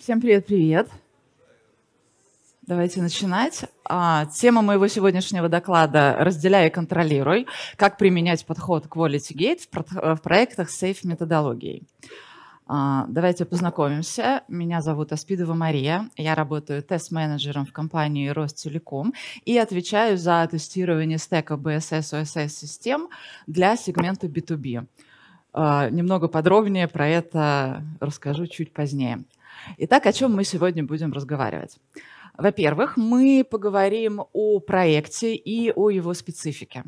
Всем привет-привет. Давайте начинать. А, тема моего сегодняшнего доклада «Разделяй и контролируй. Как применять подход Quality Gate в проектах с Safe методологией». А, давайте познакомимся. Меня зовут Аспидова Мария. Я работаю тест-менеджером в компании Ростелеком и отвечаю за тестирование стека BSS OSS систем для сегмента B2B. А, немного подробнее про это расскажу чуть позднее. Итак, о чем мы сегодня будем разговаривать? Во-первых, мы поговорим о проекте и о его специфике.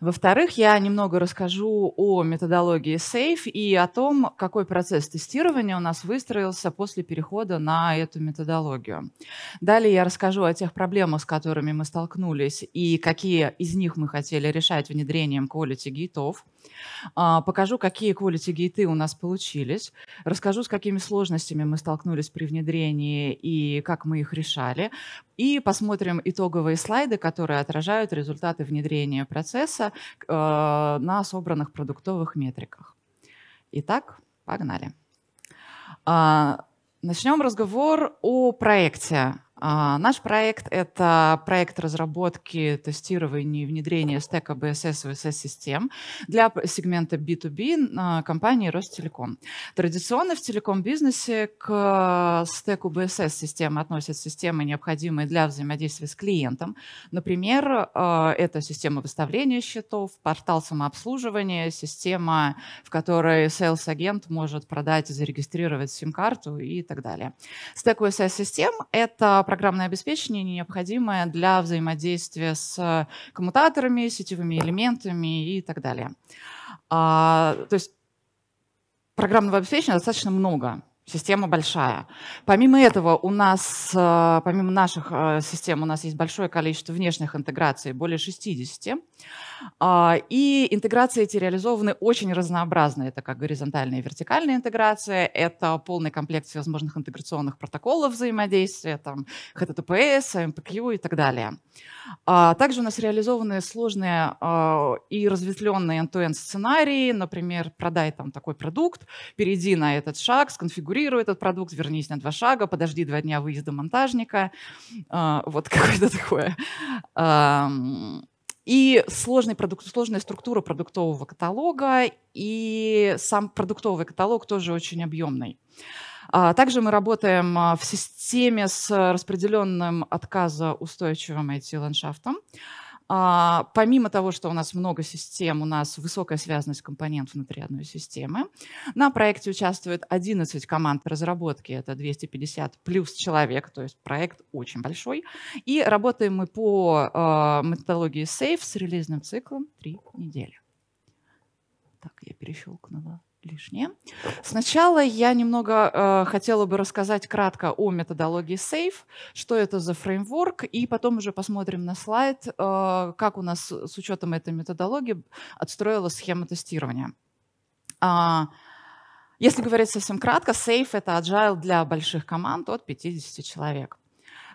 Во-вторых, я немного расскажу о методологии SAFE и о том, какой процесс тестирования у нас выстроился после перехода на эту методологию. Далее я расскажу о тех проблемах, с которыми мы столкнулись и какие из них мы хотели решать внедрением quality гейтов. А, покажу, какие quality гейты у нас получились. Расскажу, с какими сложностями мы столкнулись при внедрении и как мы их решали. И посмотрим итоговые слайды, которые отражают результаты внедрения процесса процесса э, на собранных продуктовых метриках. Итак, погнали. Э, а, начнем разговор о проекте а, наш проект — это проект разработки, тестирования и внедрения стека BSS и VSS-систем для сегмента B2B компании Ростелеком. Традиционно в телеком-бизнесе к стеку BSS-систем относят системы, необходимые для взаимодействия с клиентом. Например, а, это система выставления счетов, портал самообслуживания, система, в которой sales-агент может продать и зарегистрировать сим-карту и так далее. Стек VSS-систем — это программное обеспечение, необходимое для взаимодействия с э, коммутаторами, сетевыми элементами и так далее. А, то есть программного обеспечения достаточно много. Система большая. Помимо этого, у нас, э, помимо наших э, систем, у нас есть большое количество внешних интеграций, более 60. А, и интеграции эти реализованы очень разнообразно. Это как горизонтальная и вертикальная интеграция, это полный комплект всевозможных интеграционных протоколов взаимодействия, там HTTPS, MPQ и так далее. А, также у нас реализованы сложные э, и разветвленные end-to-end сценарии, например, продай там такой продукт, перейди на этот шаг, сконфигурируй сконструируй этот продукт, вернись на два шага, подожди два дня выезда монтажника. А, вот какое-то такое. И сложный продукт, сложная структура продуктового каталога, и сам продуктовый каталог тоже очень объемный. А, также мы работаем а, в системе с распределенным отказоустойчивым IT-ландшафтом. А, помимо того, что у нас много систем, у нас высокая связанность компонент внутри одной системы. На проекте участвует 11 команд разработки, это 250 плюс человек, то есть проект очень большой. И работаем мы по а, методологии SAFE с релизным циклом 3 недели. Так, я перещелкнула лишнее. Сначала я немного э, хотела бы рассказать кратко о методологии SAFE, что это за фреймворк, и потом уже посмотрим на слайд, э, как у нас с учетом этой методологии отстроила схема тестирования. А, если говорить совсем кратко, SAFE — это agile для больших команд от 50 человек.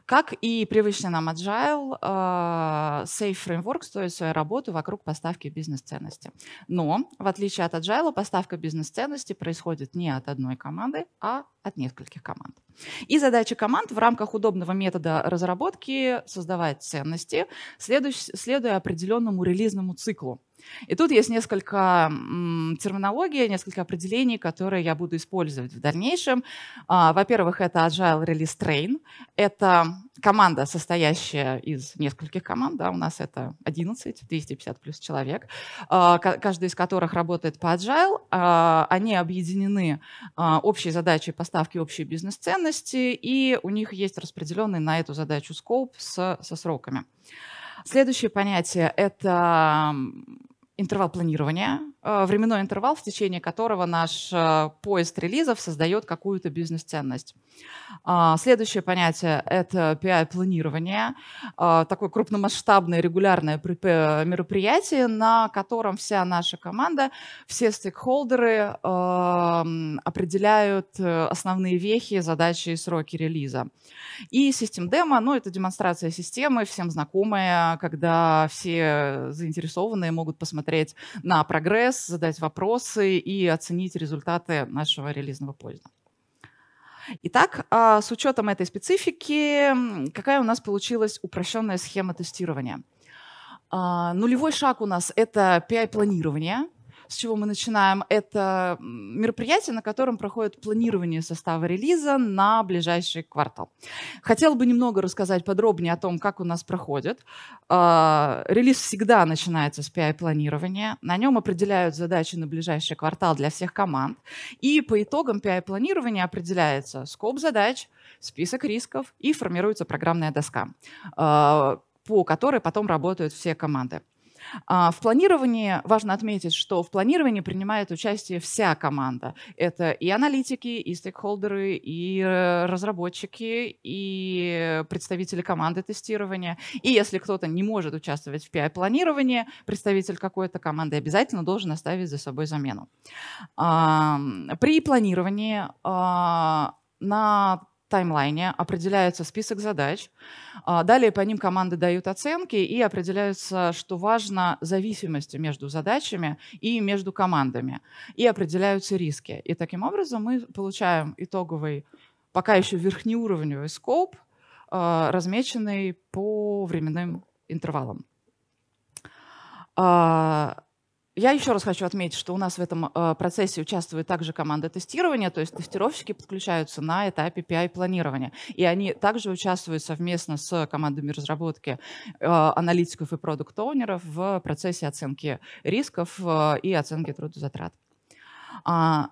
Как и привычный нам Agile, а, Safe Framework строит свою работу вокруг поставки бизнес-ценности. Но, в отличие от Agile, поставка бизнес-ценности происходит не от одной команды, а от нескольких команд. И задача команд в рамках удобного метода разработки создавать ценности, следуя определенному релизному циклу. И тут есть несколько терминологий, несколько определений, которые я буду использовать в дальнейшем. А, во-первых, это Agile Release Train. Это команда, состоящая из нескольких команд. Да, у нас это 11, 250 плюс человек, а, каждый из которых работает по Agile. А, они объединены общей задачей поставки общей бизнес-ценности, и у них есть распределенный на эту задачу скоп со сроками. Следующее понятие – это интервал планирования, Э, временной интервал, в течение которого наш э, поезд релизов создает какую-то бизнес-ценность. А, следующее понятие – это PI-планирование, а, такое крупномасштабное регулярное э, мероприятие, на котором вся наша команда, все стейкхолдеры эм, определяют основные вехи, задачи и сроки релиза. И систем-демо, ну, это демонстрация системы, всем знакомая, когда все заинтересованные могут посмотреть на прогресс, интерес, задать вопросы и оценить результаты нашего релизного поезда. Итак, а, с учетом этой специфики, какая у нас получилась упрощенная схема тестирования? А, нулевой шаг у нас — это PI-планирование с чего мы начинаем, это мероприятие, на котором проходит планирование состава релиза на ближайший квартал. Хотела бы немного рассказать подробнее о том, как у нас проходит. А, релиз всегда начинается с PI-планирования. На нем определяют задачи на ближайший квартал для всех команд. И по итогам PI-планирования определяется скоп задач, список рисков и формируется программная доска а, по которой потом работают все команды. А, в планировании важно отметить, что в планировании принимает участие вся команда. Это и аналитики, и стейкхолдеры, и э, разработчики, и представители команды тестирования. И если кто-то не может участвовать в PI-планировании, представитель какой-то команды обязательно должен оставить за собой замену. При планировании а, на таймлайне определяется список задач. А, далее по ним команды дают оценки и определяются, что важно, зависимости между задачами и между командами. И определяются риски. И таким образом мы получаем итоговый, пока еще верхнеуровневый скоп, а, размеченный по временным интервалам. А, я еще раз хочу отметить, что у нас в этом э, процессе участвует также команда тестирования, то есть тестировщики подключаются на этапе PI-планирования. И они также участвуют совместно с командами разработки э, аналитиков и продукт-оунеров в процессе оценки рисков э, и оценки трудозатрат. А,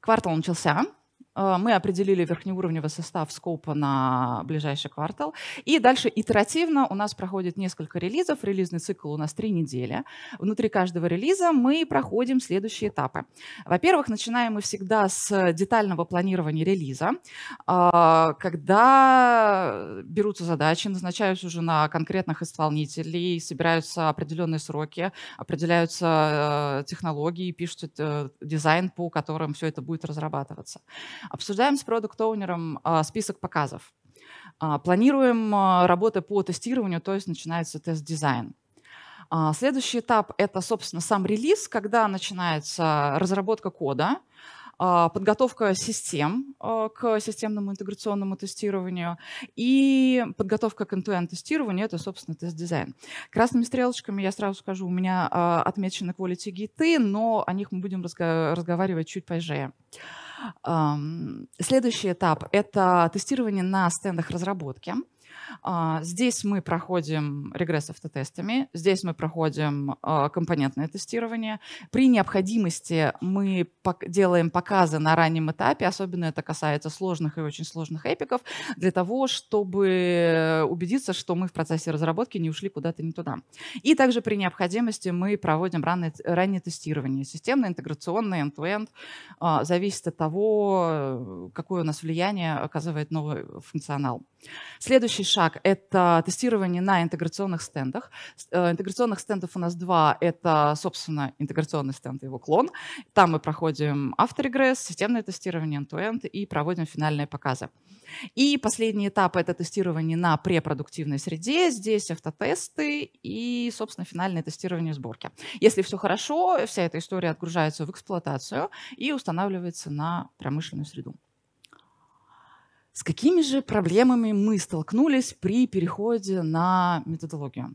квартал начался, а, мы определили верхнеуровневый состав скопа на ближайший квартал. И дальше итеративно у нас проходит несколько релизов. Релизный цикл у нас три недели. Внутри каждого релиза мы проходим следующие этапы. Во-первых, начинаем мы всегда с детального планирования релиза, а, когда берутся задачи, назначаются уже на конкретных исполнителей, собираются определенные сроки, определяются э, технологии, пишут э, дизайн, по которым все это будет разрабатываться. Обсуждаем с продукт-оунером а, список показов. А, планируем а, работы по тестированию, то есть начинается тест-дизайн. Следующий этап – это, собственно, сам релиз, когда начинается разработка кода, подготовка систем к системному интеграционному тестированию и подготовка к end тестированию, это, собственно, тест-дизайн. Красными стрелочками, я сразу скажу, у меня отмечены quality гиты, но о них мы будем разговаривать чуть позже. Следующий этап — это тестирование на стендах разработки. А, здесь мы проходим регресс автотестами, здесь мы проходим а, компонентное тестирование. При необходимости мы делаем показы на раннем этапе, особенно это касается сложных и очень сложных эпиков, для того, чтобы убедиться, что мы в процессе разработки не ушли куда-то не туда. И также при необходимости мы проводим раннее, раннее тестирование, системное, интеграционное, end-to-end, -end, а, зависит от того, какое у нас влияние оказывает новый функционал. Следующий шаг шаг — это тестирование на интеграционных стендах. Э, интеграционных стендов у нас два. Это, собственно, интеграционный стенд и его клон. Там мы проходим авторегресс, системное тестирование end-to-end и проводим финальные показы. И последний этап — это тестирование на препродуктивной среде. Здесь автотесты и, собственно, финальное тестирование сборки. Если все хорошо, вся эта история отгружается в эксплуатацию и устанавливается на промышленную среду. С какими же проблемами мы столкнулись при переходе на методологию,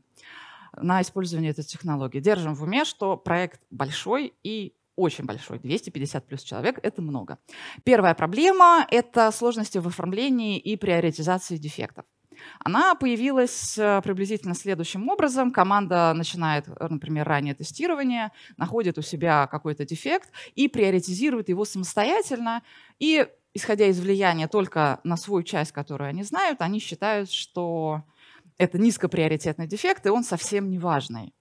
на использование этой технологии? Держим в уме, что проект большой и очень большой, 250 плюс человек, это много. Первая проблема – это сложности в оформлении и приоритизации дефектов. Она появилась э, приблизительно следующим образом. Команда начинает, э, например, раннее тестирование, находит у себя какой-то дефект и приоритизирует его самостоятельно. И исходя из влияния только на свою часть, которую они знают, они считают, что это низкоприоритетный дефект, и он совсем не важный.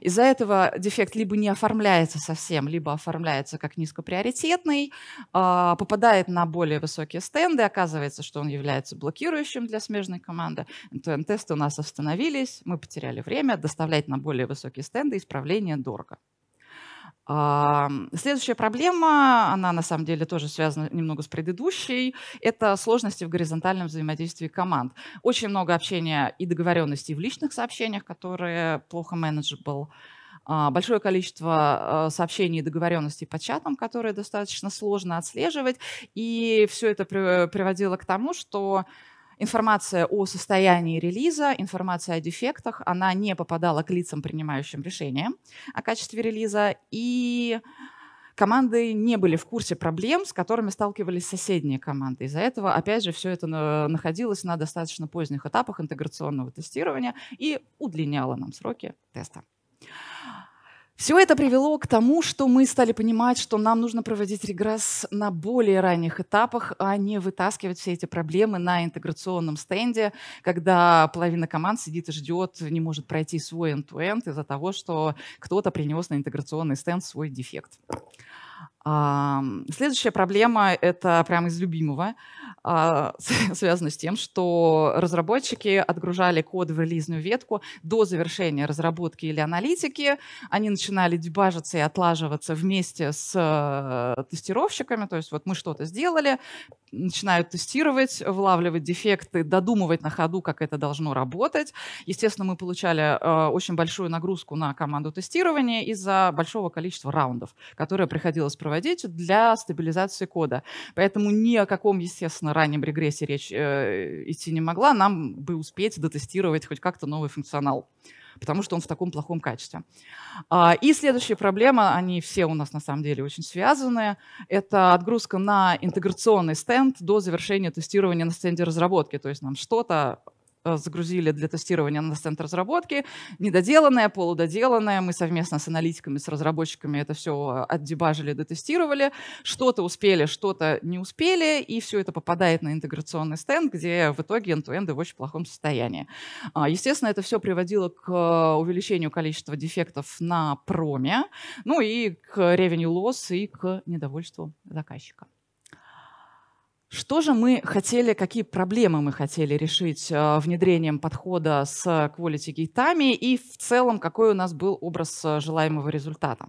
Из-за этого дефект либо не оформляется совсем, либо оформляется как низкоприоритетный, а, попадает на более высокие стенды, оказывается, что он является блокирующим для смежной команды. НТН-тесты у нас остановились, мы потеряли время, доставлять на более высокие стенды исправление дорого. А, следующая проблема, она на самом деле тоже связана немного с предыдущей, это сложности в горизонтальном взаимодействии команд. Очень много общения и договоренностей в личных сообщениях, которые плохо manageable. А, большое количество э, сообщений и договоренностей по чатам, которые достаточно сложно отслеживать. И все это э, приводило к тому, что информация о состоянии релиза, информация о дефектах, она не попадала к лицам, принимающим решения о качестве релиза, и команды не были в курсе проблем, с которыми сталкивались соседние команды. Из-за этого, опять же, все это находилось на достаточно поздних этапах интеграционного тестирования и удлиняло нам сроки теста. Все это привело к тому, что мы стали понимать, что нам нужно проводить регресс на более ранних этапах, а не вытаскивать все эти проблемы на интеграционном стенде, когда половина команд сидит и ждет, не может пройти свой end-to-end из-за того, что кто-то принес на интеграционный стенд свой дефект. Следующая проблема — это прямо из любимого, а, связано с тем, что разработчики отгружали код в релизную ветку до завершения разработки или аналитики. Они начинали дебажиться и отлаживаться вместе с э, тестировщиками. То есть вот мы что-то сделали, начинают тестировать, вылавливать дефекты, додумывать на ходу, как это должно работать. Естественно, мы получали э, очень большую нагрузку на команду тестирования из-за большого количества раундов, которые приходилось проводить проводить для стабилизации кода. Поэтому ни о каком, естественно, раннем регрессе речь э, идти не могла. Нам бы успеть дотестировать хоть как-то новый функционал потому что он в таком плохом качестве. А, и следующая проблема, они все у нас на самом деле очень связаны, это отгрузка на интеграционный стенд до завершения тестирования на стенде разработки. То есть нам что-то Э, загрузили для тестирования на центр разработки. Недоделанное, полудоделанное. Мы совместно с аналитиками, с разработчиками это все э, отдебажили, дотестировали. Что-то успели, что-то не успели, и все это попадает на интеграционный стенд, где в итоге end-to-end в очень плохом состоянии. А, естественно, это все приводило к э, увеличению количества дефектов на проме, ну и к revenue loss и к недовольству заказчика. Что же мы хотели, какие проблемы мы хотели решить э, внедрением подхода с quality гейтами и в целом какой у нас был образ э, желаемого результата?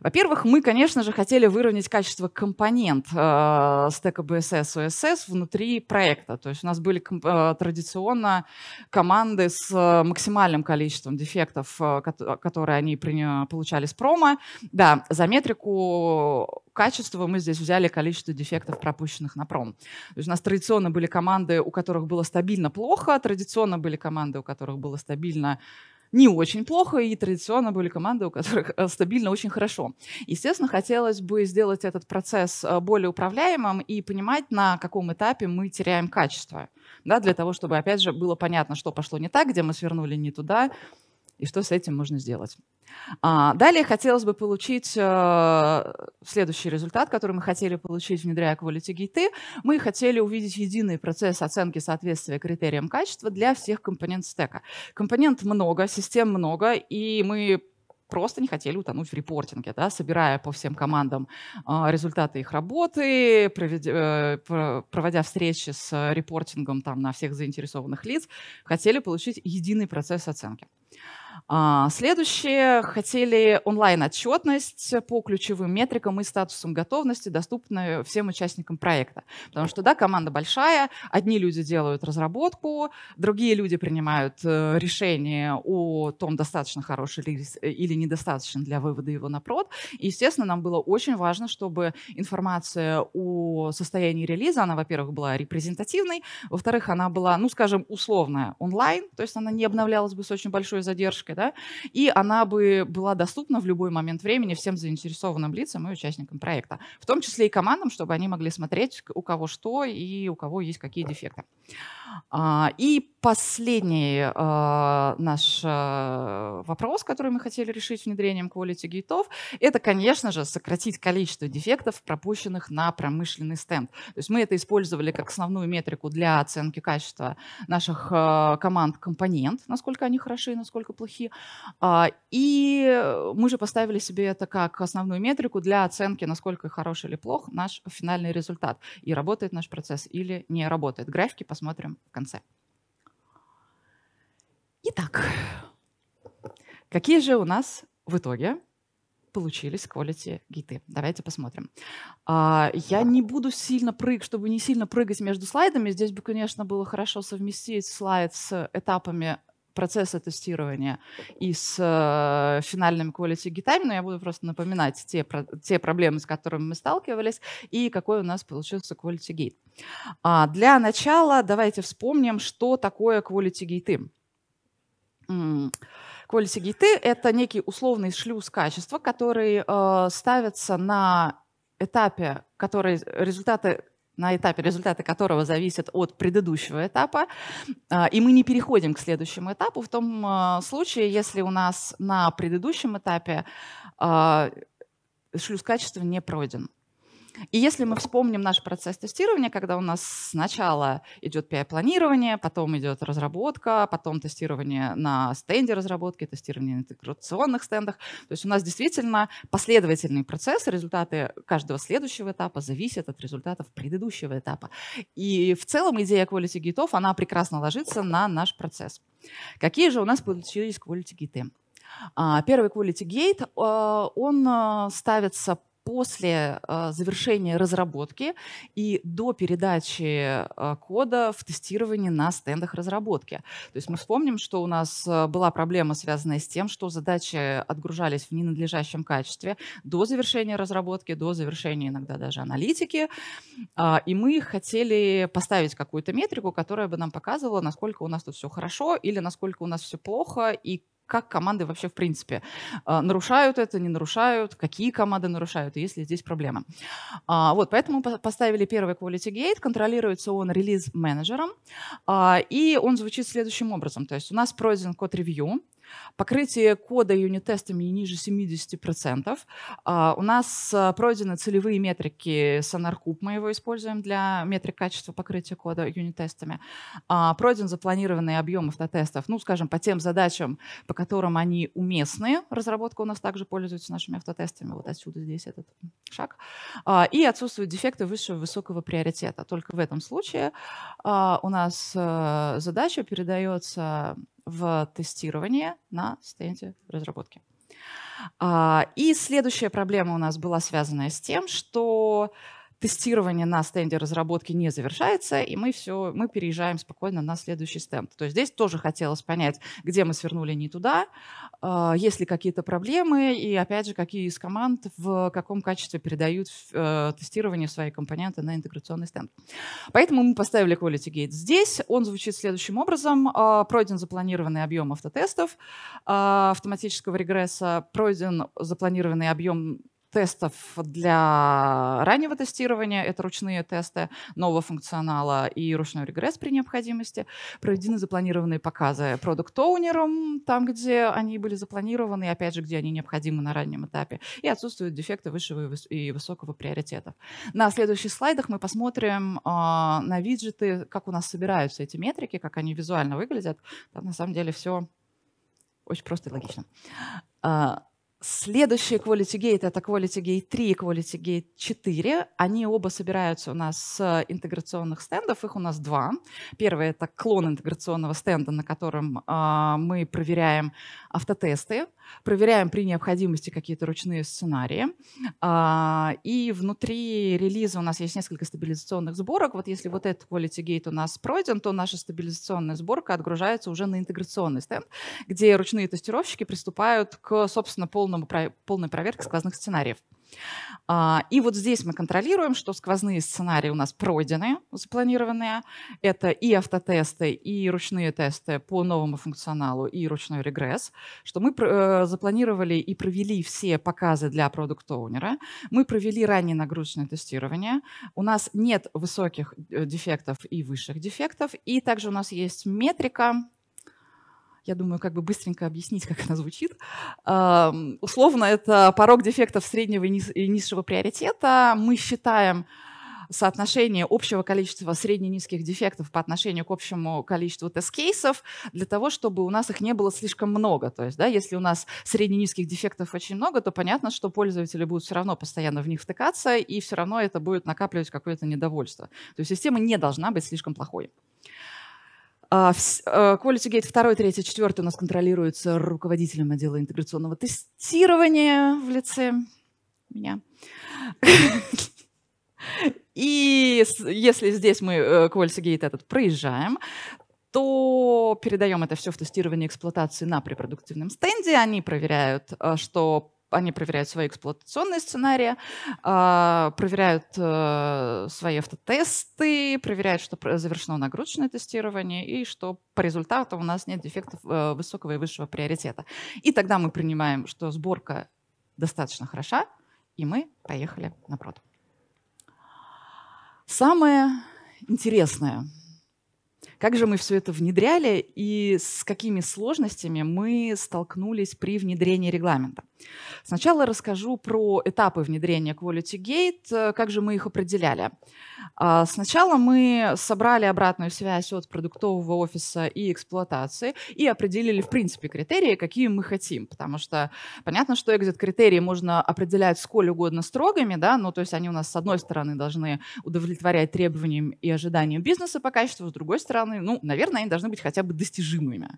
Во-первых, мы, конечно же, хотели выровнять качество компонент э, стека BSS OSS внутри проекта. То есть у нас были э, традиционно команды с э, максимальным количеством дефектов, э, которые они э, получали с промо. Да, за метрику качества мы здесь взяли количество дефектов, пропущенных на пром. То есть у нас традиционно были команды, у которых было стабильно плохо, традиционно были команды, у которых было стабильно не очень плохо, и традиционно были команды, у которых э, стабильно очень хорошо. Естественно, хотелось бы сделать этот процесс э, более управляемым и понимать, на каком этапе мы теряем качество, да, для того, чтобы, опять же, было понятно, что пошло не так, где мы свернули не туда, и что с этим можно сделать. А, далее хотелось бы получить э, следующий результат, который мы хотели получить, внедряя quality гейты. Мы хотели увидеть единый процесс оценки соответствия критериям качества для всех компонент стека. Компонент много, систем много, и мы просто не хотели утонуть в репортинге, да, собирая по всем командам э, результаты их работы, проведя, э, проводя встречи с репортингом там, на всех заинтересованных лиц, хотели получить единый процесс оценки. А, следующее, хотели онлайн-отчетность по ключевым метрикам и статусам готовности, доступную всем участникам проекта. Потому что, да, команда большая, одни люди делают разработку, другие люди принимают э, решение о том, достаточно хороший или недостаточно для вывода его на прод. И, естественно, нам было очень важно, чтобы информация о состоянии релиза, она, во-первых, была репрезентативной, во-вторых, она была, ну, скажем, условная онлайн, то есть она не обновлялась бы с очень большой задержкой, да, и она бы была доступна в любой момент времени всем заинтересованным лицам и участникам проекта, в том числе и командам, чтобы они могли смотреть, у кого что и у кого есть какие дефекты. А, и последний а, наш а, вопрос, который мы хотели решить внедрением quality гейтов, это, конечно же, сократить количество дефектов, пропущенных на промышленный стенд. То есть мы это использовали как основную метрику для оценки качества наших команд компонент, насколько они хороши, насколько плохи. И мы же поставили себе это как основную метрику для оценки, насколько хорош или плох наш финальный результат. И работает наш процесс или не работает. Графики посмотрим в конце. Итак, какие же у нас в итоге получились quality гиты. Давайте посмотрим. А, я не буду сильно прыгать, чтобы не сильно прыгать между слайдами. Здесь бы, конечно, было хорошо совместить слайд с этапами процесса тестирования и с э, финальным quality гитами, но я буду просто напоминать те, про, те проблемы, с которыми мы сталкивались, и какой у нас получился quality gate. А для начала давайте вспомним, что такое quality гейты. Quality гейты — это некий условный шлюз качества, который э, ставится на этапе, который, э, результаты на этапе, результаты которого зависят от предыдущего этапа, а, и мы не переходим к следующему этапу в том а, случае, если у нас на предыдущем этапе а, шлюз качества не пройден. И если мы вспомним наш процесс тестирования, когда у нас сначала идет PI-планирование, потом идет разработка, потом тестирование на стенде разработки, тестирование на интеграционных стендах, то есть у нас действительно последовательный процесс, результаты каждого следующего этапа зависят от результатов предыдущего этапа. И в целом идея quality гитов, она прекрасно ложится на наш процесс. Какие же у нас получились quality гиты? А, первый quality gate, э, он э, ставится после а, завершения разработки и до передачи а, кода в тестирование на стендах разработки. То есть мы вспомним, что у нас а, была проблема, связанная с тем, что задачи отгружались в ненадлежащем качестве до завершения разработки, до завершения иногда даже аналитики. И мы хотели поставить какую-то метрику, которая бы нам показывала, насколько у нас тут все хорошо или насколько у нас все плохо, и как команды вообще в принципе а, нарушают это, не нарушают, какие команды нарушают, и есть ли здесь проблема. А, вот, поэтому поставили первый Quality Gate, контролируется он релиз-менеджером, а, и он звучит следующим образом. То есть у нас пройден код-ревью, Покрытие кода юнит-тестами ниже 70%. А, у нас а, пройдены целевые метрики Сонаркуб, мы его используем для метрик качества покрытия кода юнит-тестами. А, пройден запланированный объем автотестов, ну, скажем, по тем задачам, по которым они уместны. Разработка у нас также пользуется нашими автотестами. Вот отсюда здесь этот шаг. И отсутствуют дефекты высшего высокого приоритета. Только в этом случае у нас э, задача передается в тестирование на стенде разработки. А, и следующая проблема у нас была связана с тем, что тестирование на стенде разработки не завершается, и мы все, мы переезжаем спокойно на следующий стенд. То есть здесь тоже хотелось понять, где мы свернули не туда, а, есть ли какие-то проблемы и, опять же, какие из команд в каком качестве передают э, тестирование свои компоненты на интеграционный стенд. Поэтому мы поставили Quality Gate здесь. Он звучит следующим образом. А, пройден запланированный объем автотестов а, автоматического регресса, пройден запланированный объем тестов для раннего тестирования, это ручные тесты нового функционала и ручной регресс при необходимости, проведены запланированные показы продукт-оунером, там, где они были запланированы, и опять же, где они необходимы на раннем этапе, и отсутствуют дефекты высшего и высокого приоритета. На следующих слайдах мы посмотрим э, на виджеты, как у нас собираются эти метрики, как они визуально выглядят. Там на самом деле все очень просто и логично. А, Следующие Quality Gate — это Quality Gate 3 и Quality Gate 4. Они оба собираются у нас с интеграционных стендов. Их у нас два. Первый — это клон интеграционного стенда, на котором э, мы проверяем автотесты проверяем при необходимости какие-то ручные сценарии. А, и внутри релиза у нас есть несколько стабилизационных сборок. Вот если вот этот quality gate у нас пройден, то наша стабилизационная сборка отгружается уже на интеграционный стенд, где ручные тестировщики приступают к, собственно, полному, полной проверке сквозных сценариев. А, и вот здесь мы контролируем, что сквозные сценарии у нас пройдены, запланированные. Это и автотесты, и ручные тесты по новому функционалу, и ручной регресс, что мы э, запланировали и провели все показы для продукт-оунера. Мы провели раннее нагрузочное тестирование. У нас нет высоких э, дефектов и высших дефектов. И также у нас есть метрика, я думаю, как бы быстренько объяснить, как она звучит. Условно, это порог дефектов среднего и низшего приоритета. Мы считаем соотношение общего количества средне-низких дефектов по отношению к общему количеству тест-кейсов для того, чтобы у нас их не было слишком много. То есть, да, если у нас средне-низких дефектов очень много, то понятно, что пользователи будут все равно постоянно в них втыкаться, и все равно это будет накапливать какое-то недовольство. То есть система не должна быть слишком плохой. А, э, Quality Gate 2, 3, 4 у нас контролируется руководителем отдела интеграционного тестирования в лице меня. И если здесь мы э, Quality Gate этот проезжаем, то передаем это все в тестирование эксплуатации на препродуктивном стенде. Они проверяют, э, что они проверяют свои эксплуатационные сценарии, а, проверяют э, свои автотесты, проверяют, что завершено нагрузочное тестирование и что по результатам у нас нет дефектов э, высокого и высшего приоритета. И тогда мы принимаем, что сборка достаточно хороша, и мы поехали на прод. Самое интересное – как же мы все это внедряли и с какими сложностями мы столкнулись при внедрении регламента? Сначала расскажу про этапы внедрения Quality Gate, э, как же мы их определяли. А, сначала мы собрали обратную связь от продуктового офиса и эксплуатации и определили, в принципе, критерии, какие мы хотим, потому что понятно, что экзит-критерии можно определять сколь угодно строгими, да, ну, то есть они у нас, с одной стороны, должны удовлетворять требованиям и ожиданиям бизнеса по качеству, с другой стороны, наверное, ну, наверное, они должны быть хотя бы достижимыми.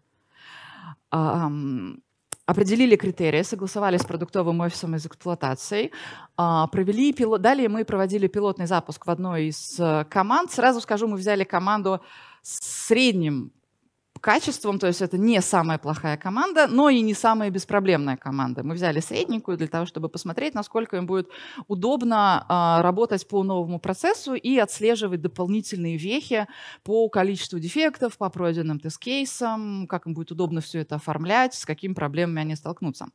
Определили критерии, согласовали с продуктовым офисом из эксплуатации, а, провели пилот. Далее мы проводили пилотный запуск в одной из э, команд. Сразу скажу, мы взяли команду с средним качеством, то есть это не самая плохая команда, но и не самая беспроблемная команда. Мы взяли средненькую для того, чтобы посмотреть, насколько им будет удобно э, работать по новому процессу и отслеживать дополнительные вехи по количеству дефектов, по пройденным тест-кейсам, как им будет удобно все это оформлять, с какими проблемами они столкнутся.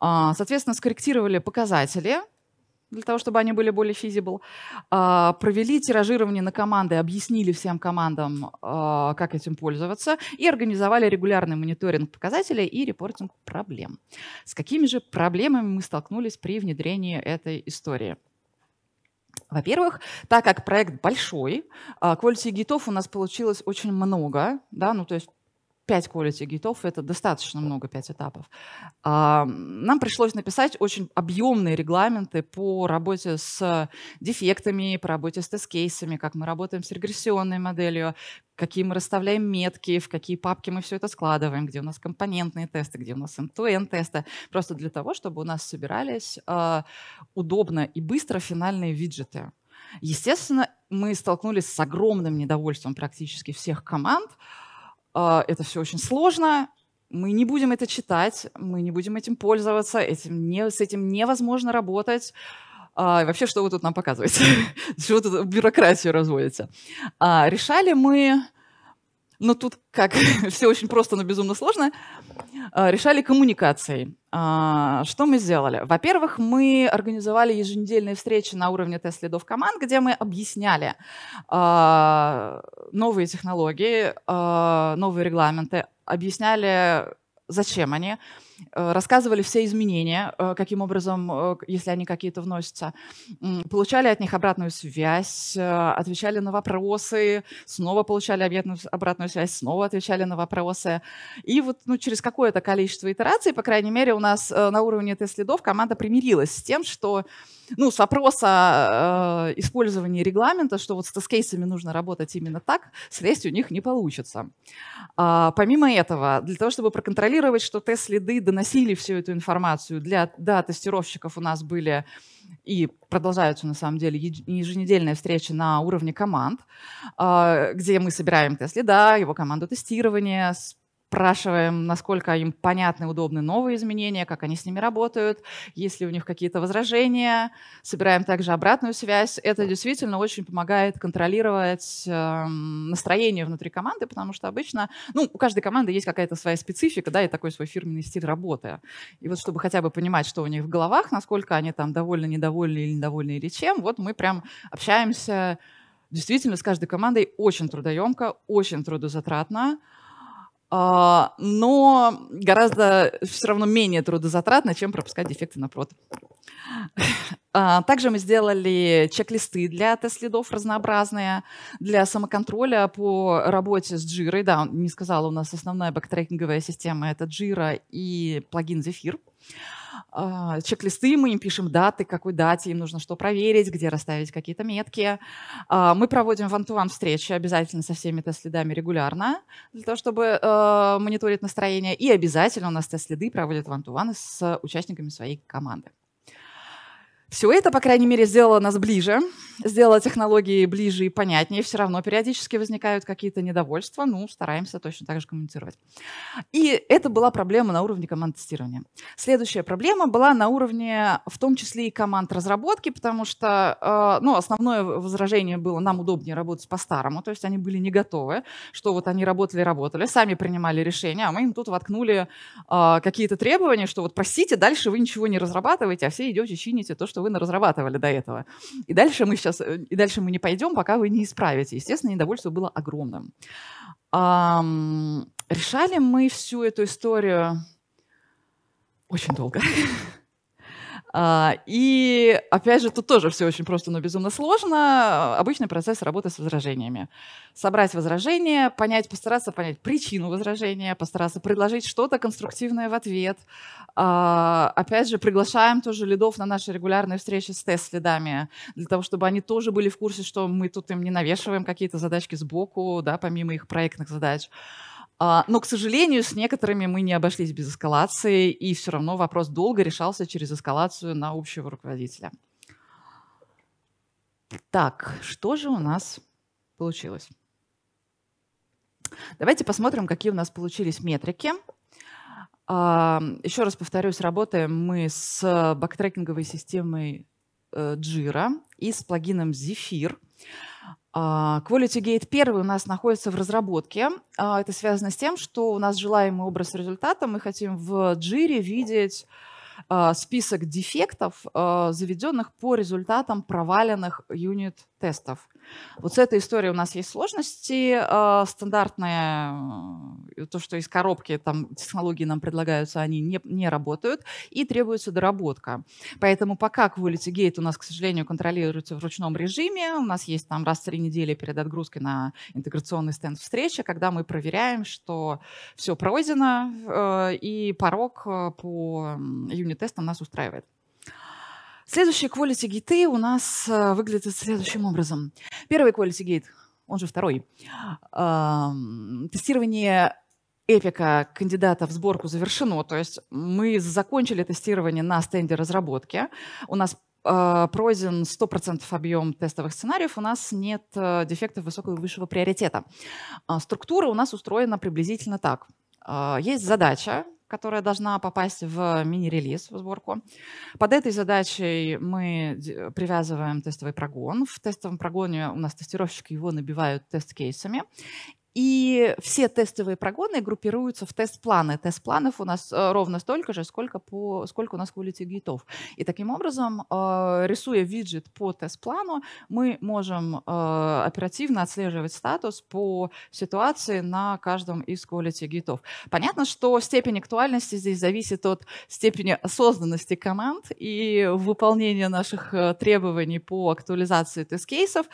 Э, соответственно, скорректировали показатели, для того, чтобы они были более feasible. А, провели тиражирование на команды, объяснили всем командам, а, как этим пользоваться, и организовали регулярный мониторинг показателей и репортинг проблем. С какими же проблемами мы столкнулись при внедрении этой истории? Во-первых, так как проект большой, quality а, гитов у нас получилось очень много, да, ну то есть 5 quality гитов, это достаточно много, 5 этапов. А, нам пришлось написать очень объемные регламенты по работе с дефектами, по работе с тест-кейсами, как мы работаем с регрессионной моделью, какие мы расставляем метки, в какие папки мы все это складываем, где у нас компонентные тесты, где у нас end-to-end тесты, просто для того, чтобы у нас собирались а, удобно и быстро финальные виджеты. Естественно, мы столкнулись с огромным недовольством практически всех команд, а, это все очень сложно, мы не будем это читать, мы не будем этим пользоваться, этим не, с этим невозможно работать. А, вообще, что вы тут нам показываете? что тут бюрократию разводите? А, решали мы но тут как все очень просто, но безумно сложно. А, решали коммуникации. А, что мы сделали? Во-первых, мы организовали еженедельные встречи на уровне тест-лидов команд, где мы объясняли а, новые технологии, новые регламенты, объясняли зачем они, э, рассказывали все изменения, э, каким образом, э, если они какие-то вносятся, получали от них обратную связь, отвечали на вопросы, снова получали ну, обратную связь, снова отвечали на вопросы. И вот ну, через какое-то количество итераций, по крайней мере, у нас на уровне тест-следов команда примирилась с тем, что ну, с вопроса э, использования регламента, что вот с тест-кейсами нужно работать именно так, слезть у них не получится. А, помимо этого, для того, чтобы проконтролировать, что тест-следы доносили всю эту информацию, для, да, тестировщиков у нас были и продолжаются на самом деле еженедельные встречи на уровне команд, а, где мы собираем тест-лида, его команду тестирования, спрашиваем, насколько им понятны, удобны новые изменения, как они с ними работают, есть ли у них какие-то возражения, собираем также обратную связь. Это действительно очень помогает контролировать эм, настроение внутри команды, потому что обычно, ну, у каждой команды есть какая-то своя специфика, да, и такой свой фирменный стиль работы. И вот чтобы хотя бы понимать, что у них в головах, насколько они там довольны, недовольны или недовольны или чем, вот мы прям общаемся действительно с каждой командой очень трудоемко, очень трудозатратно. А, но гораздо все равно менее трудозатратно, чем пропускать дефекты на прод. А, также мы сделали чек-листы для тест лидов разнообразные, для самоконтроля по работе с Jira. Да, не сказала, у нас основная бэктрекинговая система — это Jira и плагин Zephyr. А, чек-листы, мы им пишем даты, к какой дате им нужно что проверить, где расставить какие-то метки. А, мы проводим вантуан встречи обязательно со всеми тест-следами регулярно, для того, чтобы э, мониторить настроение. И обязательно у нас тест-следы проводят вантуаны с участниками своей команды. Все это, по крайней мере, сделало нас ближе, сделало технологии ближе и понятнее. Все равно периодически возникают какие-то недовольства, ну, стараемся точно так же коммуницировать. И это была проблема на уровне команд тестирования. Следующая проблема была на уровне в том числе и команд разработки, потому что, э, ну, основное возражение было, нам удобнее работать по-старому, то есть они были не готовы, что вот они работали, работали, сами принимали решения, а мы им тут воткнули э, какие-то требования, что вот простите, дальше вы ничего не разрабатываете, а все идете чините то, что что вы разрабатывали до этого. И дальше мы сейчас, э, и дальше мы не пойдем, пока вы не исправите. Естественно, недовольство было огромным. А, решали мы всю эту историю очень долго. А, и, опять же, тут тоже все очень просто, но безумно сложно. Обычный процесс работы с возражениями. Собрать возражения, понять, постараться понять причину возражения, постараться предложить что-то конструктивное в ответ. А, опять же, приглашаем тоже лидов на наши регулярные встречи с тест-лидами, для того, чтобы они тоже были в курсе, что мы тут им не навешиваем какие-то задачки сбоку, да, помимо их проектных задач. А, но, к сожалению, с некоторыми мы не обошлись без эскалации, и все равно вопрос долго решался через эскалацию на общего руководителя. Так, что же у нас получилось? Давайте посмотрим, какие у нас получились метрики. А, Еще раз повторюсь, работаем мы с бактрекинговой системой э, Jira и с плагином Zephyr. А, Quality Gate первый у нас находится в разработке. А, это связано с тем, что у нас желаемый образ результата. Мы хотим в джире видеть а, список дефектов, заведенных по результатам проваленных юнит-тестов. Вот с этой историей у нас есть сложности э, стандартные, то, что из коробки там технологии нам предлагаются, они не, не работают, и требуется доработка. Поэтому пока Quality Gate у нас, к сожалению, контролируется в ручном режиме, у нас есть там раз в три недели перед отгрузкой на интеграционный стенд встреча, когда мы проверяем, что все пройдено, э, и порог э, по юнит-тестам нас устраивает. Следующие quality гиты у нас э, выглядят следующим образом. Первый quality gate, он же второй, тестирование эпика кандидата в сборку завершено, то есть мы закончили тестирование на стенде разработки, у нас э, пройден 100% объем тестовых сценариев, у нас нет э, дефектов высокого и высшего приоритета. А структура у нас устроена приблизительно так. Есть задача, которая должна попасть в мини-релиз, в сборку. Под этой задачей мы привязываем тестовый прогон. В тестовом прогоне у нас тестировщики его набивают тест-кейсами. И все тестовые прогоны группируются в тест-планы. Тест-планов у нас э, ровно столько же, сколько, по, сколько у нас quality гейтов. И таким образом, э, рисуя виджет по тест-плану, мы можем э, оперативно отслеживать статус по ситуации на каждом из quality гейтов. Понятно, что степень актуальности здесь зависит от степени осознанности команд и выполнения наших требований по актуализации тест-кейсов.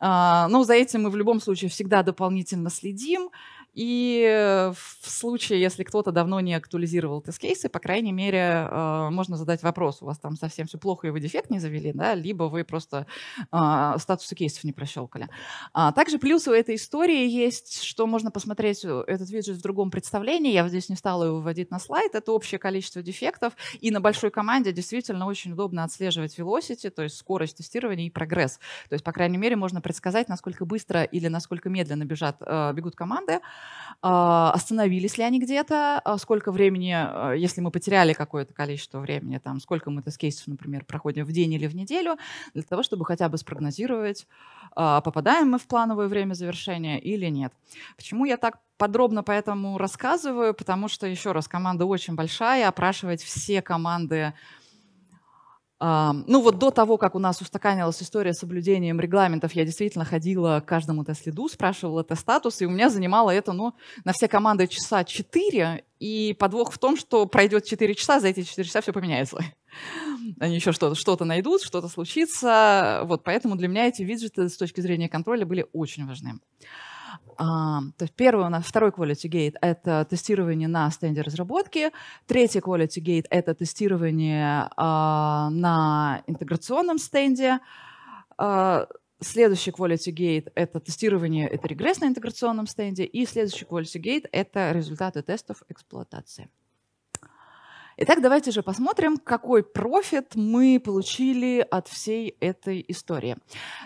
Но за этим мы в любом случае всегда дополнительно следим, и э, в случае, если кто-то давно не актуализировал тест-кейсы, по крайней мере, э, можно задать вопрос, у вас там совсем все плохо и вы дефект не завели, да, либо вы просто а, статусы кейсов не прощелкали. А также плюс у этой истории есть, что можно посмотреть э, этот виджет в другом представлении, я здесь не стала его выводить на слайд, это общее количество дефектов, и на большой команде действительно очень удобно отслеживать velocity, то есть скорость тестирования и прогресс. То есть, по крайней мере, можно предсказать, насколько быстро или насколько медленно бежат, бегут команды, а, остановились ли они где-то, а сколько времени, а, если мы потеряли какое-то количество времени, там, сколько мы тест-кейсов, например, проходим в день или в неделю, для того, чтобы хотя бы спрогнозировать, попадаем мы в плановое время завершения или нет. Почему я так подробно поэтому рассказываю? Потому что, еще раз, команда очень большая, опрашивать все команды ну вот до того, как у нас устаканилась история с соблюдением регламентов, я действительно ходила к каждому тест-лиду, спрашивала тест-статус, и у меня занимало это ну, на все команды часа 4, и подвох в том, что пройдет 4 часа, за эти 4 часа все поменяется. Они еще что-то что найдут, что-то случится. Вот поэтому для меня эти виджеты с точки зрения контроля были очень важны. А, то есть первый у нас, второй quality gate — это тестирование на стенде разработки. Третий quality gate — это тестирование а, на интеграционном стенде. А, следующий quality gate — это тестирование, это регресс на интеграционном стенде. И следующий quality gate — это результаты тестов эксплуатации. Итак, давайте же посмотрим, какой профит мы получили от всей этой истории.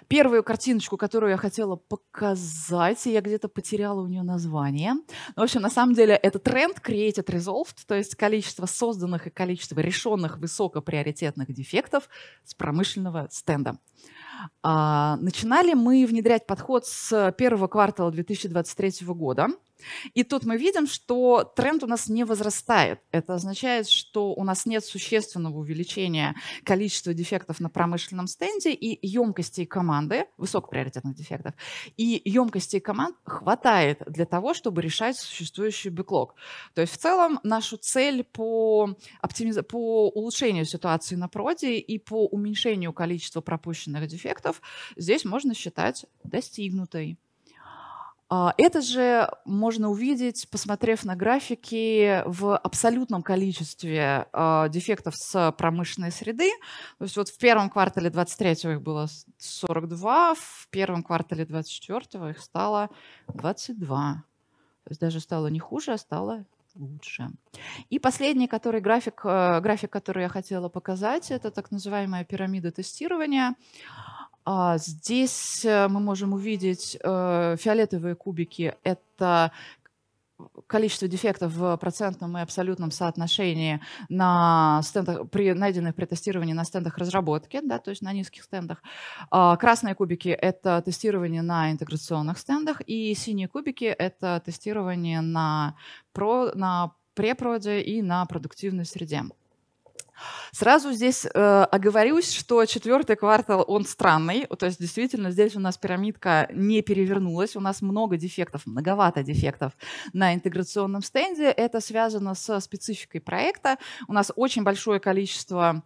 Первую картиночку, которую я хотела показать, я где-то потеряла у нее название. Ну, в общем, на самом деле это тренд Created Resolved, то есть количество созданных и количество решенных высокоприоритетных дефектов с промышленного стенда. А, начинали мы внедрять подход с первого квартала 2023 года. И тут мы видим, что тренд у нас не возрастает. Это означает, что у нас нет существенного увеличения количества дефектов на промышленном стенде и емкостей команды, высокоприоритетных дефектов, и емкостей команд хватает для того, чтобы решать существующий бэклог. То есть в целом нашу цель по, оптимиз... по улучшению ситуации на проде и по уменьшению количества пропущенных дефектов эффектов, здесь можно считать достигнутой. А, это же можно увидеть, посмотрев на графики в абсолютном количестве а, дефектов с промышленной среды. То есть вот в первом квартале 23 их было 42, в первом квартале 24 их стало 22. То есть даже стало не хуже, а стало лучше. И последний который график, э, график, который я хотела показать, это так называемая пирамида тестирования. А здесь э, мы можем увидеть э, фиолетовые кубики. Это количество дефектов в процентном и абсолютном соотношении на стендах, при, найденных при тестировании на стендах разработки, да, то есть на низких стендах. А, красные кубики — это тестирование на интеграционных стендах, и синие кубики — это тестирование на, про, на препроде и на продуктивной среде. Сразу здесь э, оговорюсь, что четвертый квартал, он странный. То есть действительно здесь у нас пирамидка не перевернулась. У нас много дефектов, многовато дефектов на интеграционном стенде. Это связано со спецификой проекта. У нас очень большое Количество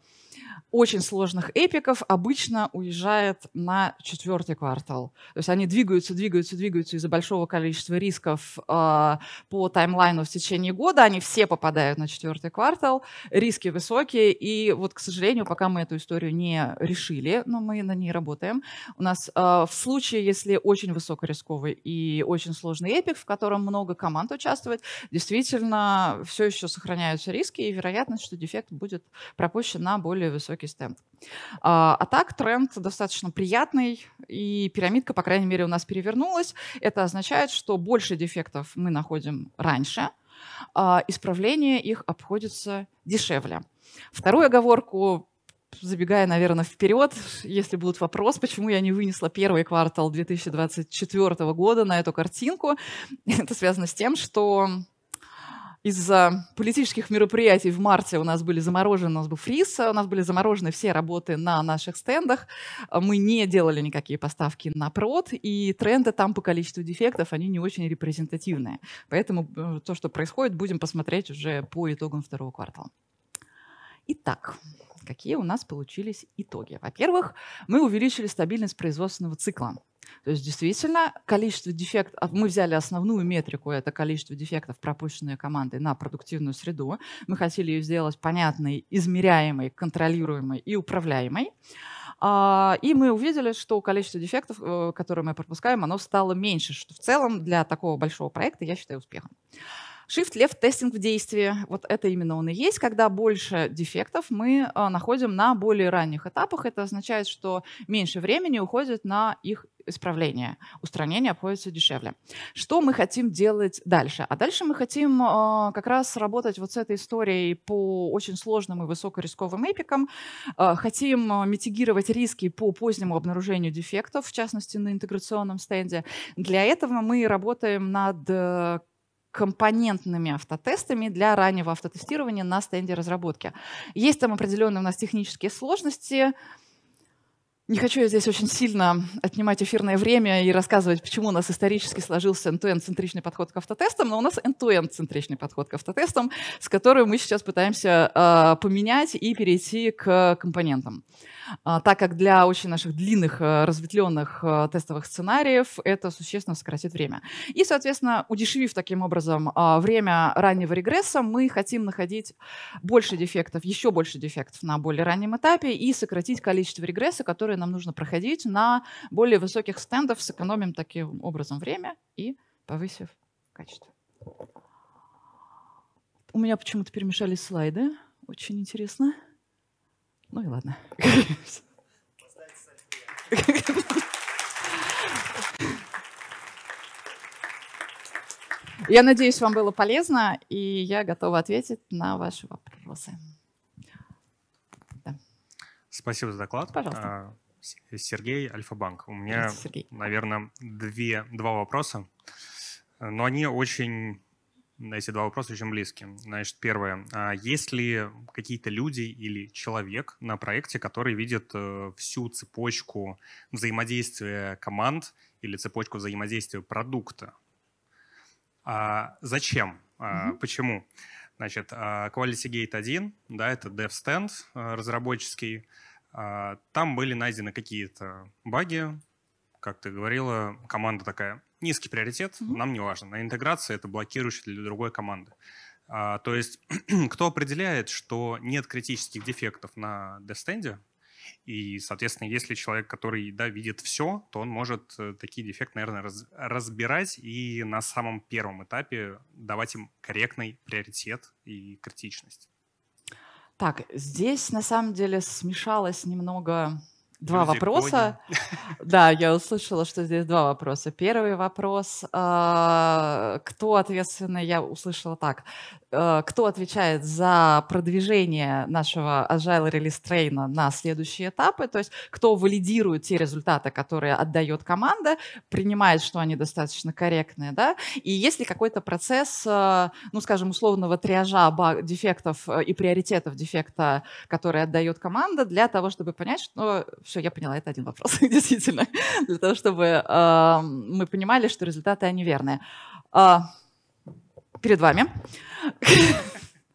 очень сложных эпиков обычно уезжает на четвертый квартал. То есть они двигаются, двигаются, двигаются из-за большого количества рисков э, по таймлайну в течение года. Они все попадают на четвертый квартал. Риски высокие. И вот, к сожалению, пока мы эту историю не решили, но мы на ней работаем, у нас э, в случае, если очень высокорисковый и очень сложный эпик, в котором много команд участвует, действительно все еще сохраняются риски и вероятность, что дефект будет пропущен на более высокий фотографический стенд. А, а так тренд достаточно приятный, и пирамидка, по крайней мере, у нас перевернулась. Это означает, что больше дефектов мы находим раньше, а исправление их обходится дешевле. Вторую оговорку забегая, наверное, вперед, если будет вопрос, почему я не вынесла первый квартал 2024 года на эту картинку, это связано с тем, что из-за политических мероприятий в марте у нас были заморожены, у нас был фриз, у нас были заморожены все работы на наших стендах. А мы не делали никакие поставки на прод, и тренды там по количеству дефектов, они не очень репрезентативные. Поэтому э, то, что происходит, будем посмотреть уже по итогам второго квартала. Итак, Какие у нас получились итоги? Во-первых, мы увеличили стабильность производственного цикла. То есть действительно количество дефектов, а, мы взяли основную метрику, это количество дефектов, пропущенные командой на продуктивную среду. Мы хотели ее сделать понятной, измеряемой, контролируемой и управляемой. А, и мы увидели, что количество дефектов, э, которые мы пропускаем, оно стало меньше, что в целом для такого большого проекта я считаю успехом. Shift-left тестинг в действии. Вот это именно он и есть, когда больше дефектов мы э, находим на более ранних этапах. Это означает, что меньше времени уходит на их исправление. Устранение обходится дешевле. Что мы хотим делать дальше? А дальше мы хотим э, как раз работать вот с этой историей по очень сложным и высокорисковым эпикам. Э, хотим э, митигировать риски по позднему обнаружению дефектов, в частности, на интеграционном стенде. Для этого мы работаем над э, компонентными автотестами для раннего автотестирования на стенде разработки. Есть там определенные у нас технические сложности, не хочу я здесь очень сильно отнимать эфирное время и рассказывать, почему у нас исторически сложился end-to-end-центричный подход к автотестам, но у нас end-to-end-центричный подход к автотестам, с которым мы сейчас пытаемся э, поменять и перейти к компонентам. Э, так как для очень наших длинных, а, разветвленных э, тестовых сценариев это существенно сократит время. И, соответственно, удешевив таким образом э, время раннего регресса, мы хотим находить больше дефектов, еще больше дефектов на более раннем этапе и сократить количество регресса, который которые нам нужно проходить на более высоких стендов, сэкономим таким образом время и повысив качество. У меня почему-то перемешались слайды. Очень интересно. Ну и ладно. Я надеюсь, вам было полезно, и я готова ответить на ваши вопросы. Да. Спасибо за доклад. Пожалуйста. А, Сергей, Альфа-банк. У меня, Сергей. наверное, две, два вопроса, но они очень, эти два вопроса очень близки. Значит, первое, а есть ли какие-то люди или человек на проекте, который видит э, всю цепочку взаимодействия команд или цепочку взаимодействия продукта? А зачем? Mm-hmm. Почему? Значит, а Quality Gate 1, да, это DevStand э, разработческий, а, там были найдены какие-то баги, как ты говорила, команда такая, низкий приоритет, mm-hmm. нам не важно. На интеграции это блокирующий для другой команды. А, то есть кто определяет, что нет критических дефектов на дефстенде, и, соответственно, если человек, который, да, видит все, то он может э, такие дефекты, наверное, раз, разбирать и на самом первом этапе давать им корректный приоритет и критичность. Так, здесь на самом деле смешалось немного два Люди вопроса. Гони. Да, я услышала, что здесь два вопроса. Первый вопрос, а, кто ответственный, я услышала так. Э, кто отвечает за продвижение нашего Agile Release Train на следующие этапы, то есть кто валидирует те результаты, которые отдает команда, принимает, что они достаточно корректные, да, и есть ли какой-то процесс, э, ну, скажем, условного триажа дефектов э, и приоритетов дефекта, которые отдает команда, для того, чтобы понять, что, ну, все, я поняла, это один вопрос, действительно, для того, чтобы эм, мы понимали, что результаты, они верные. А, перед вами.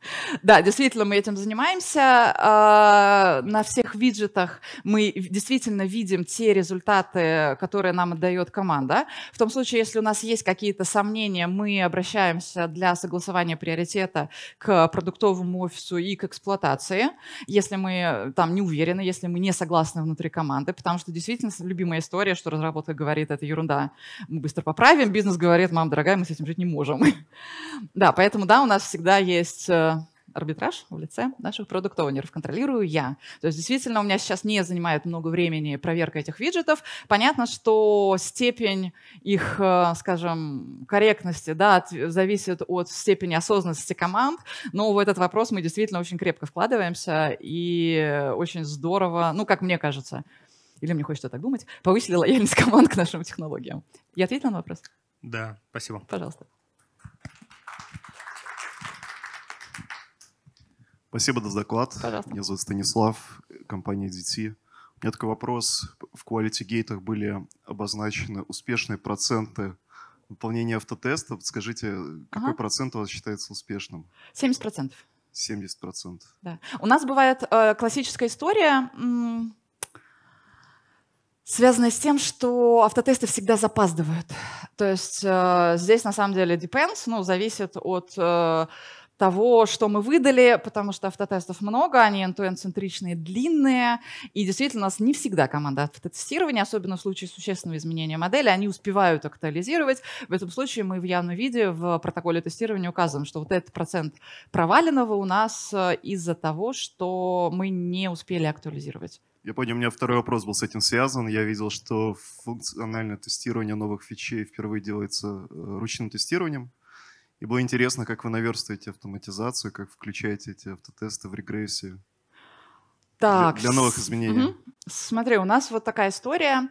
Да, действительно, мы этим занимаемся. А, на всех виджетах мы действительно видим те результаты, которые нам отдает команда. В том случае, если у нас есть какие-то сомнения, мы обращаемся для согласования приоритета к продуктовому офису и к эксплуатации, если мы э, там не уверены, если мы не согласны внутри команды, потому что действительно любимая история, что разработка говорит, это ерунда, мы быстро поправим, бизнес говорит, мам, дорогая, мы с этим жить не можем. Да, поэтому, да, у нас всегда есть э, арбитраж в лице наших продукт-оунеров. Контролирую я. То есть действительно у меня сейчас не занимает много времени проверка этих виджетов. Понятно, что степень их, э, скажем, корректности да, зависит от степени осознанности команд, но в этот вопрос мы действительно очень крепко вкладываемся и очень здорово, ну, как мне кажется, или мне хочется так думать, повысили лояльность команд к нашим технологиям. Я ответила на вопрос? Да, спасибо. Пожалуйста. Спасибо за доклад. Пожалуйста. Меня зовут Станислав, компания DT. У меня такой вопрос. В quality гейтах были обозначены успешные проценты выполнения автотеста. Подскажите, какой ага. процент у вас считается успешным? 70 процентов. 70 процентов. Да. У нас бывает э, классическая история, м- связанная с тем, что автотесты всегда запаздывают. То есть э, здесь на самом деле depends, ну, зависит от... Э, того, что мы выдали, потому что автотестов много, они end центричные, длинные, и действительно у нас не всегда команда автотестирования, особенно в случае существенного изменения модели, они успевают актуализировать. В этом случае мы в явном виде в протоколе тестирования указываем, что вот этот процент проваленного у нас э, из-за того, что мы не успели актуализировать. Я понял, у меня второй вопрос был с этим связан. Я видел, что функциональное тестирование новых фичей впервые делается э, ручным тестированием, и было интересно, как вы наверстываете автоматизацию, как включаете эти автотесты в регрессию так. Для, для новых изменений. Угу. Смотри, у нас вот такая история.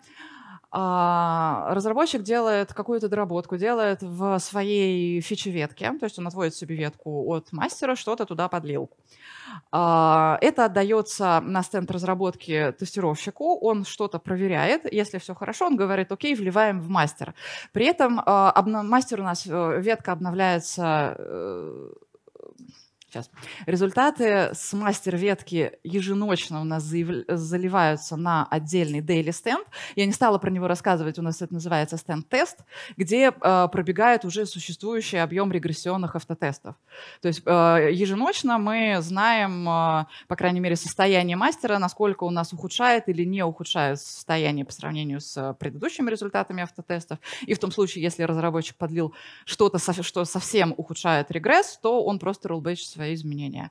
А, разработчик делает какую-то доработку, делает в своей фичеветке, то есть он отводит себе ветку от мастера, что-то туда подлил. А, это отдается на стенд разработки тестировщику, он что-то проверяет, если все хорошо, он говорит, окей, вливаем в мастер. При этом а, мастер у нас, э, ветка обновляется э, сейчас. Результаты с мастер-ветки еженочно у нас заливаются на отдельный daily stand. Я не стала про него рассказывать, у нас это называется стенд-тест, где э, пробегает уже существующий объем регрессионных автотестов. То есть э, еженочно мы знаем, э, по крайней мере, состояние мастера, насколько у нас ухудшает или не ухудшает состояние по сравнению с предыдущими результатами автотестов. И в том случае, если разработчик подлил что-то, что совсем ухудшает регресс, то он просто rollback свои свои изменения.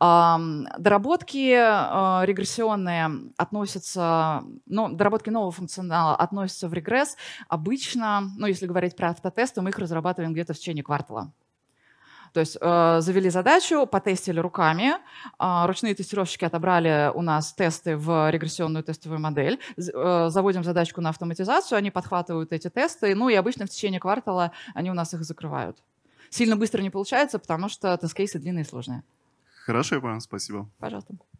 Доработки э, регрессионные относятся, ну, доработки нового функционала относятся в регресс. Обычно, ну, если говорить про автотесты, мы их разрабатываем где-то в течение квартала. То есть э, завели задачу, потестили руками, э, ручные тестировщики отобрали у нас тесты в регрессионную тестовую модель, э, заводим задачку на автоматизацию, они подхватывают эти тесты, ну и обычно в течение квартала они у нас их закрывают сильно быстро не получается, потому что тест-кейсы длинные и сложные. Хорошо, я понял, спасибо. Пожалуйста.